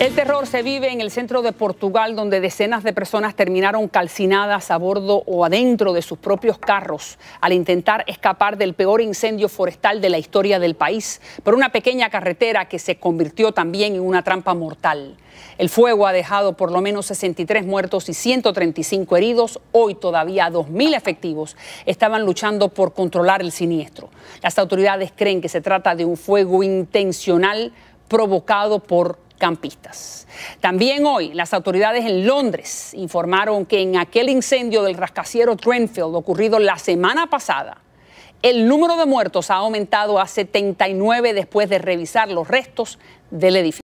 El terror se vive en el centro de Portugal, donde decenas de personas terminaron calcinadas a bordo o adentro de sus propios carros al intentar escapar del peor incendio forestal de la historia del país por una pequeña carretera que se convirtió también en una trampa mortal. El fuego ha dejado por lo menos 63 muertos y 135 heridos. Hoy todavía 2.000 efectivos estaban luchando por controlar el siniestro. Las autoridades creen que se trata de un fuego intencional provocado por campistas. También hoy las autoridades en Londres informaron que en aquel incendio del rascaciero Trenfield ocurrido la semana pasada, el número de muertos ha aumentado a 79 después de revisar los restos del edificio.